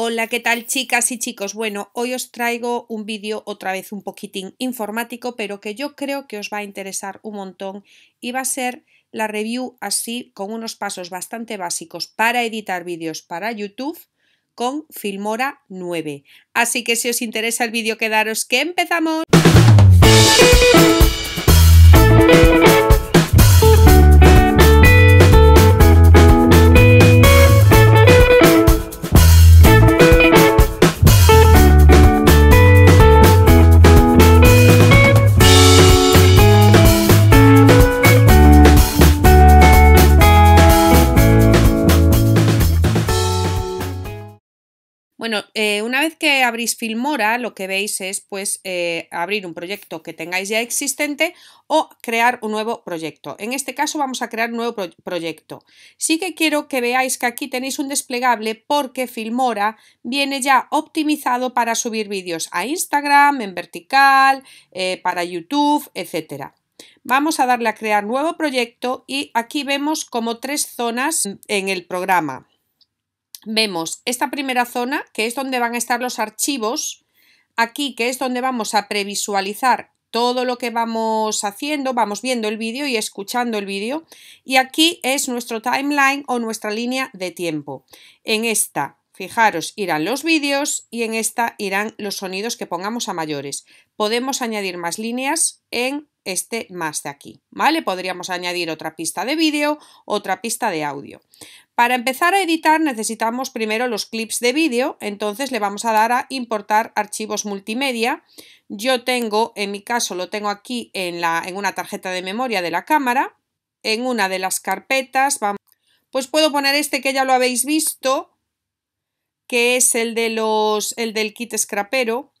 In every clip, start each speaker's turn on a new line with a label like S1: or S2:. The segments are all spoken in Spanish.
S1: Hola, ¿qué tal chicas y chicos? Bueno, hoy os traigo un vídeo otra vez un poquitín informático, pero que yo creo que os va a interesar un montón y va a ser la review así con unos pasos bastante básicos para editar vídeos para YouTube con Filmora 9. Así que si os interesa el vídeo, quedaros que empezamos. que abrís Filmora, lo que veis es pues eh, abrir un proyecto que tengáis ya existente o crear un nuevo proyecto. En este caso vamos a crear un nuevo proyecto. Sí que quiero que veáis que aquí tenéis un desplegable porque Filmora viene ya optimizado para subir vídeos a Instagram, en vertical, eh, para YouTube, etcétera. Vamos a darle a crear nuevo proyecto y aquí vemos como tres zonas en el programa vemos esta primera zona, que es donde van a estar los archivos, aquí que es donde vamos a previsualizar todo lo que vamos haciendo, vamos viendo el vídeo y escuchando el vídeo. Y aquí es nuestro timeline o nuestra línea de tiempo. En esta, fijaros, irán los vídeos y en esta irán los sonidos que pongamos a mayores. Podemos añadir más líneas en este más de aquí, ¿vale? Podríamos añadir otra pista de vídeo, otra pista de audio. Para empezar a editar necesitamos primero los clips de vídeo, entonces le vamos a dar a importar archivos multimedia. Yo tengo, en mi caso lo tengo aquí en, la, en una tarjeta de memoria de la cámara, en una de las carpetas, pues puedo poner este que ya lo habéis visto, que es el, de los, el del kit scrapero.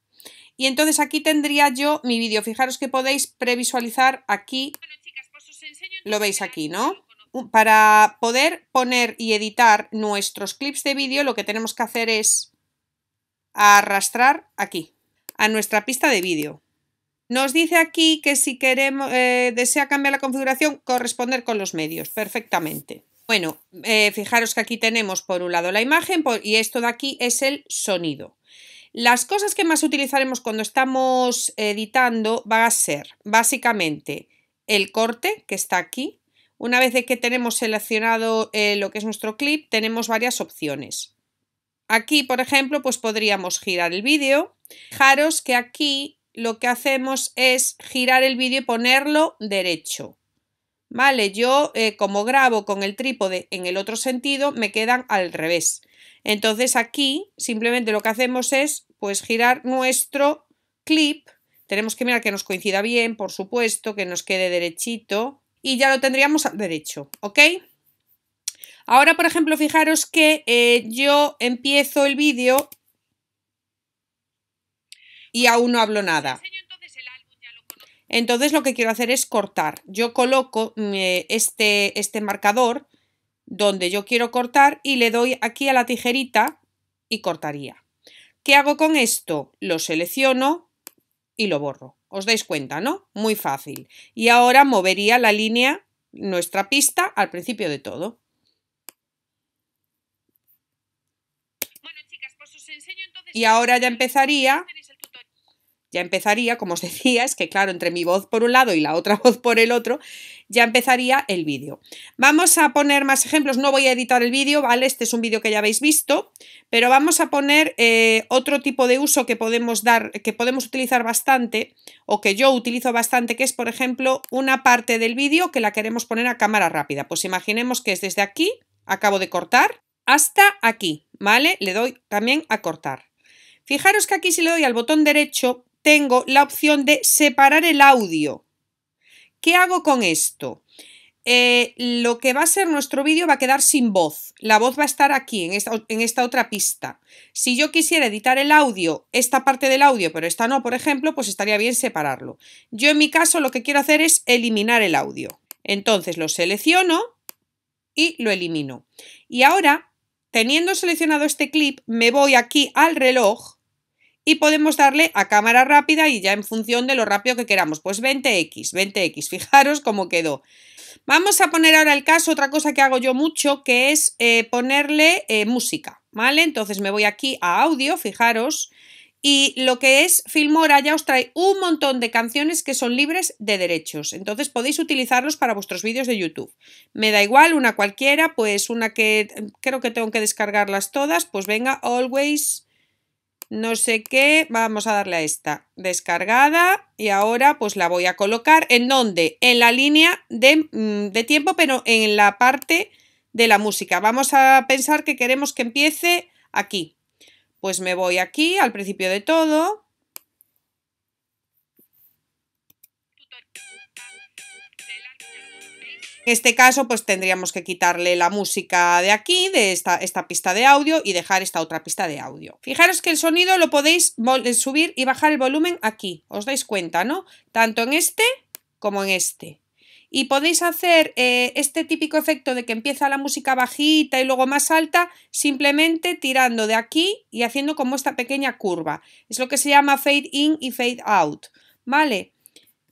S1: Y entonces aquí tendría yo mi vídeo. Fijaros que podéis previsualizar aquí. Pues lo veis aquí, ¿no? para poder poner y editar nuestros clips de vídeo, lo que tenemos que hacer es arrastrar aquí, a nuestra pista de vídeo. Nos dice aquí que si queremos, eh, desea cambiar la configuración, corresponder con los medios, perfectamente. Bueno, eh, fijaros que aquí tenemos por un lado la imagen y esto de aquí es el sonido. Las cosas que más utilizaremos cuando estamos editando van a ser básicamente el corte que está aquí, una vez que tenemos seleccionado eh, lo que es nuestro clip, tenemos varias opciones. Aquí, por ejemplo, pues podríamos girar el vídeo. Fijaros que aquí lo que hacemos es girar el vídeo y ponerlo derecho. Vale, yo eh, como grabo con el trípode en el otro sentido, me quedan al revés. Entonces aquí simplemente lo que hacemos es pues girar nuestro clip. Tenemos que mirar que nos coincida bien, por supuesto, que nos quede derechito y ya lo tendríamos derecho, ¿ok? Ahora, por ejemplo, fijaros que eh, yo empiezo el vídeo y aún no hablo nada. Entonces lo que quiero hacer es cortar. Yo coloco mm, eh, este, este marcador donde yo quiero cortar y le doy aquí a la tijerita y cortaría. ¿Qué hago con esto? Lo selecciono y lo borro. Os dais cuenta, ¿no? Muy fácil. Y ahora movería la línea, nuestra pista, al principio de todo. Pues y ahora ya empezaría ya empezaría, como os decía, es que claro, entre mi voz por un lado y la otra voz por el otro, ya empezaría el vídeo. Vamos a poner más ejemplos, no voy a editar el vídeo, ¿vale? Este es un vídeo que ya habéis visto, pero vamos a poner eh, otro tipo de uso que podemos dar, que podemos utilizar bastante, o que yo utilizo bastante, que es, por ejemplo, una parte del vídeo que la queremos poner a cámara rápida. Pues imaginemos que es desde aquí, acabo de cortar, hasta aquí, ¿vale? Le doy también a cortar. Fijaros que aquí si le doy al botón derecho, tengo la opción de separar el audio. ¿Qué hago con esto? Eh, lo que va a ser nuestro vídeo va a quedar sin voz. La voz va a estar aquí, en esta, en esta, otra pista. Si yo quisiera editar el audio, esta parte del audio, pero esta no, por ejemplo, pues estaría bien separarlo. Yo en mi caso lo que quiero hacer es eliminar el audio. Entonces lo selecciono y lo elimino. Y ahora, teniendo seleccionado este clip, me voy aquí al reloj y podemos darle a cámara rápida y ya en función de lo rápido que queramos, pues 20x, 20x, fijaros cómo quedó. Vamos a poner ahora el caso, otra cosa que hago yo mucho, que es eh, ponerle eh, música, ¿vale? Entonces me voy aquí a audio, fijaros, y lo que es Filmora ya os trae un montón de canciones que son libres de derechos. Entonces podéis utilizarlos para vuestros vídeos de YouTube. Me da igual, una cualquiera, pues una que creo que tengo que descargarlas todas. Pues venga, Always no sé qué, vamos a darle a esta, descargada, y ahora pues la voy a colocar, ¿en dónde? En la línea de, mm, de, tiempo, pero en la parte de la música. Vamos a pensar que queremos que empiece aquí. Pues me voy aquí, al principio de todo, este caso, pues tendríamos que quitarle la música de aquí, de esta, esta pista de audio, y dejar esta otra pista de audio. Fijaros que el sonido lo podéis subir y bajar el volumen aquí, os dais cuenta, ¿no? Tanto en este como en este. Y podéis hacer eh, este típico efecto de que empieza la música bajita y luego más alta, simplemente tirando de aquí y haciendo como esta pequeña curva. Es lo que se llama fade in y fade out. ¿Vale?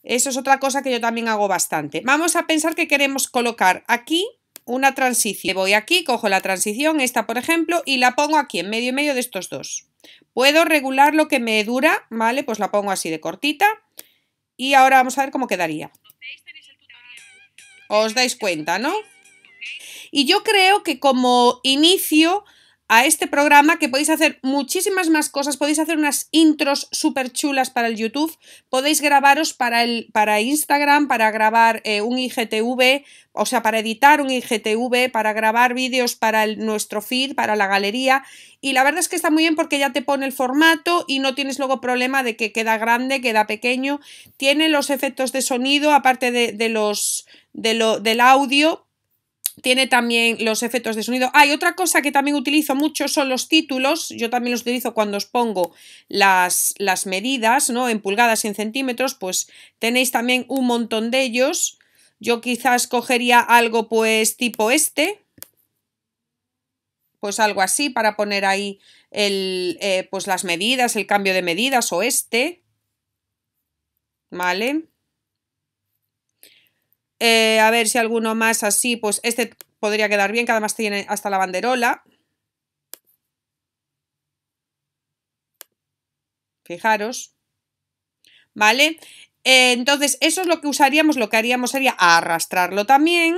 S1: Eso es otra cosa que yo también hago bastante. Vamos a pensar que queremos colocar aquí una transición. Voy aquí, cojo la transición, esta por ejemplo, y la pongo aquí, en medio y medio de estos dos. Puedo regular lo que me dura, ¿vale? Pues la pongo así de cortita. Y ahora vamos a ver cómo quedaría. Os dais cuenta, ¿no? Y yo creo que como inicio a este programa que podéis hacer muchísimas más cosas, podéis hacer unas intros súper chulas para el YouTube, podéis grabaros para, el, para Instagram, para grabar eh, un IGTV, o sea, para editar un IGTV, para grabar vídeos para el, nuestro feed, para la galería. Y la verdad es que está muy bien porque ya te pone el formato y no tienes luego problema de que queda grande, queda pequeño. Tiene los efectos de sonido, aparte de, los, de lo, del audio tiene también los efectos de sonido. Hay otra cosa que también utilizo mucho son los títulos. Yo también los utilizo cuando os pongo las, medidas, ¿no? En pulgadas y en centímetros, pues tenéis también un montón de ellos. Yo quizás cogería algo pues tipo este, pues algo así para poner ahí el, eh, pues las medidas, el cambio de medidas o este, ¿vale? Eh, a ver si alguno más así, pues este podría quedar bien, que además tiene hasta la banderola. Fijaros. ¿Vale? Eh, entonces, eso es lo que usaríamos, lo que haríamos sería arrastrarlo también.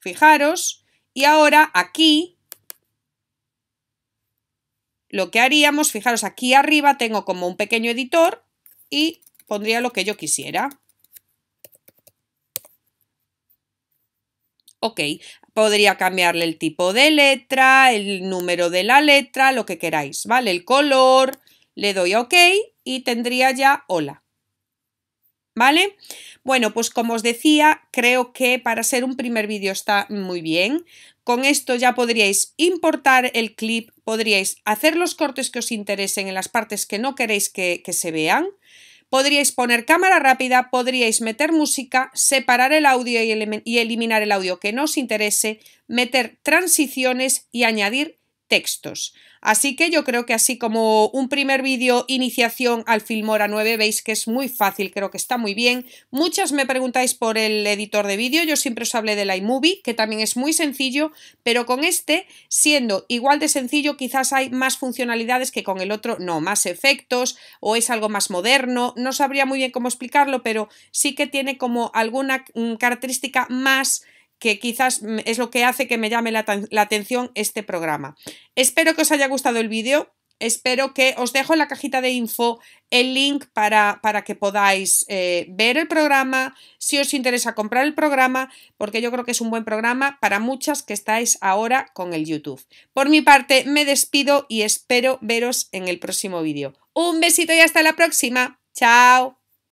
S1: Fijaros. Y ahora aquí lo que haríamos, fijaros, aquí arriba tengo como un pequeño editor y pondría lo que yo quisiera. Ok, podría cambiarle el tipo de letra, el número de la letra, lo que queráis, ¿vale? El color, le doy OK y tendría ya hola. ¿Vale? Bueno, pues como os decía, creo que para ser un primer vídeo está muy bien. Con esto ya podríais importar el clip, podríais hacer los cortes que os interesen en las partes que no queréis que se vean. Podríais poner cámara rápida, podríais meter música, separar el audio y, eliminar el audio que no os interese, meter transiciones y añadir textos. Así que yo creo que así como un primer vídeo iniciación al Filmora 9, veis que es muy fácil, creo que está muy bien. Muchas me preguntáis por el editor de vídeo, yo siempre os hablé del iMovie, que también es muy sencillo, pero con este, siendo igual de sencillo, quizás hay más funcionalidades que con el otro, no, más efectos o es algo más moderno, no sabría muy bien cómo explicarlo, pero sí que tiene como alguna mm, característica más que quizás es lo que hace que me llame la, atención este programa. Espero que os haya gustado el vídeo, espero que os dejo en la cajita de info el link para, para que podáis eh, ver el programa, si os interesa comprar el programa, porque yo creo que es un buen programa para muchas que estáis ahora con el YouTube. Por mi parte, me despido y espero veros en el próximo vídeo. Un besito y hasta la próxima. Chao.